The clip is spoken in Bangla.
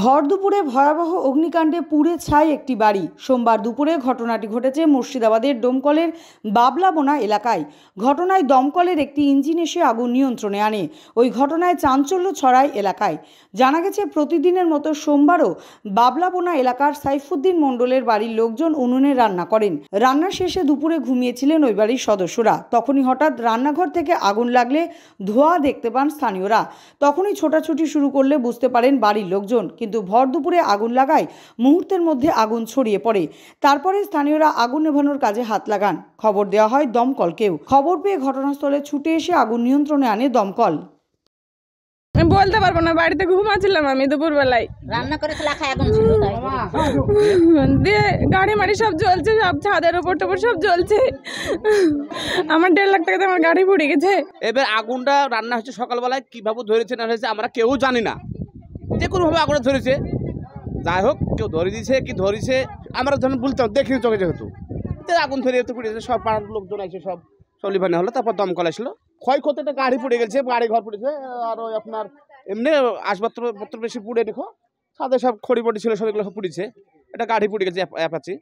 ভর দুপুরে ভয়াবহ অগ্নিকাণ্ডে পুড়ে ছাই একটি বাড়ি সোমবার দুপুরে ঘটনাটি ঘটেছে মুর্শিদাবাদের ডোমকলের বাবলাবোনা এলাকায় ঘটনায় দমকলের একটি ইঞ্জিন এসে আগুন নিয়ন্ত্রণে আনে ওই ঘটনায় চাঞ্চল্য ছড়ায় এলাকায় জানা গেছে প্রতিদিনের মতো সোমবারও বাবলাবোনা এলাকার সাইফুদ্দিন মণ্ডলের বাড়ির লোকজন উনুনে রান্না করেন রান্না শেষে দুপুরে ঘুমিয়েছিলেন ওই বাড়ির সদস্যরা তখনই হঠাৎ রান্নাঘর থেকে আগুন লাগলে ধোঁয়া দেখতে পান স্থানীয়রা তখনই ছোটাছুটি শুরু করলে বুঝতে পারেন বাড়ির লোকজন কিন্তু ভর দুপুরে আগুন লাগায় মুহূর্তের মধ্যে আগুন ছড়িয়ে পড়ে তারপরে স্থানীয়রা আগুন নেভানোর কাজে হাত লাগান খবর দেওয়া হয় দমকলকেও খবর পেয়ে ঘটনাস্থলে ছুটে এসে আগুন নিয়ন্ত্রণে আনে দমকল বলতে পারবো না বাড়িতে ঘুমাচ্ছিলাম আমি দুপুরবেলায় রান্না করে রাখা দিয়ে গাড়ি মাড়ি সব জ্বলছে সব ছাদের উপর টপর সব জ্বলছে আমার দেড় লাখ টাকাতে আমার গাড়ি পুড়ে গেছে এবার আগুনটা রান্না হচ্ছে সকালবেলায় কীভাবে ধরেছে না হয়েছে আমরা কেউ জানি না যে কোনোভাবে আগুনে ধরেছে যাই হোক কেউ ধরে দিয়েছে কি ধরেছে আমরা যখন বলতাম দেখিনি চোখে যেহেতু আগুন ধরে এত পুড়েছে সব পাড়ার লোকজন আছে সব সলিফানি হলো তারপর দমকল আসলো একটা গাড়ি পুড়ে গেছে গাড়ি ঘর পুড়েছে আর ওই আপনার এমনি আসবাবপত্র বেশি পুড়ে দেখো সাথে সব খড়ি বটি ছিল সব এগুলো পুড়েছে এটা গাড়ি পুড়ে গেছে অ্যাপাচি